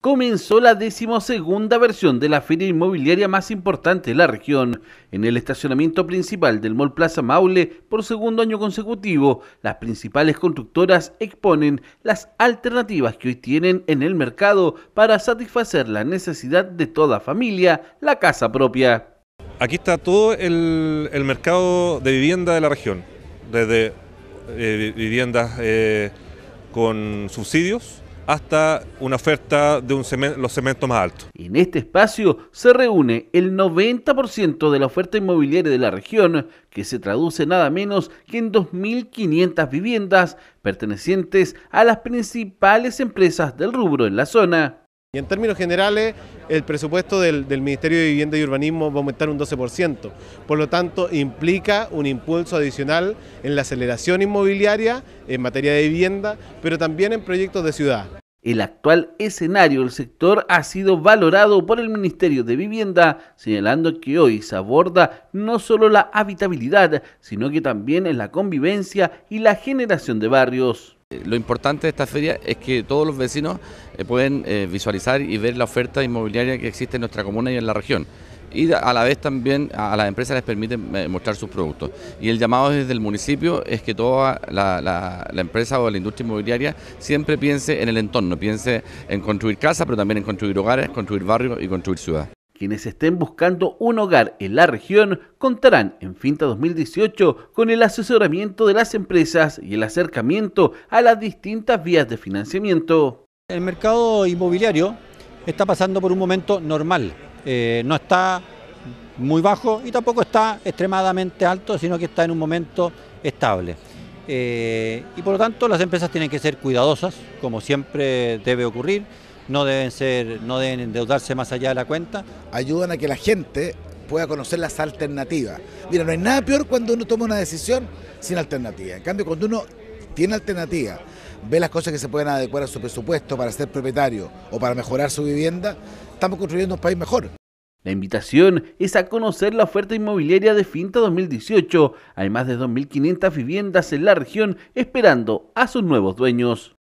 comenzó la decimosegunda versión de la feria inmobiliaria más importante de la región. En el estacionamiento principal del Mall Plaza Maule, por segundo año consecutivo, las principales constructoras exponen las alternativas que hoy tienen en el mercado para satisfacer la necesidad de toda familia, la casa propia. Aquí está todo el, mercado de vivienda de la región, desde eh, viviendas eh, con subsidios, hasta una oferta de los cementos más altos. En este espacio se reúne el 90% de la oferta inmobiliaria de la región, que se traduce nada menos que en 2.500 viviendas pertenecientes a las principales empresas del rubro en la zona. Y en términos generales, el presupuesto del, Ministerio de Vivienda y Urbanismo va a aumentar un 12%. Por lo tanto, implica un impulso adicional en la aceleración inmobiliaria en materia de vivienda, pero también en proyectos de ciudad. El actual escenario del sector ha sido valorado por el Ministerio de Vivienda, señalando que hoy se aborda no solo la habitabilidad, sino que también en la convivencia y la generación de barrios. Lo importante de esta feria es que todos los vecinos eh, pueden eh, visualizar y ver la oferta inmobiliaria que existe en nuestra comuna y en la región. Y a la vez también a las empresas les permite eh, mostrar sus productos. Y el llamado desde el municipio es que toda la, empresa o la industria inmobiliaria siempre piense en el entorno, piense en construir casas, pero también en construir hogares, construir barrios y construir ciudades. Quienes estén buscando un hogar en la región contarán en Finta 2018 con el asesoramiento de las empresas y el acercamiento a las distintas vías de financiamiento. El mercado inmobiliario está pasando por un momento normal. Eh, no está muy bajo y tampoco está extremadamente alto, sino que está en un momento estable. Eh, y por lo tanto las empresas tienen que ser cuidadosas, como siempre debe ocurrir no deben ser, no deben endeudarse más allá de la cuenta. Ayudan a que la gente pueda conocer las alternativas. Mira, no hay nada peor cuando uno toma una decisión sin alternativa. En cambio, cuando uno tiene alternativa, ve las cosas que se pueden adecuar a su presupuesto para ser propietario o para mejorar su vivienda, estamos construyendo un país mejor. La invitación es a conocer la oferta inmobiliaria de Finta 2018. Hay más de 2.500 viviendas en la región esperando a sus nuevos dueños.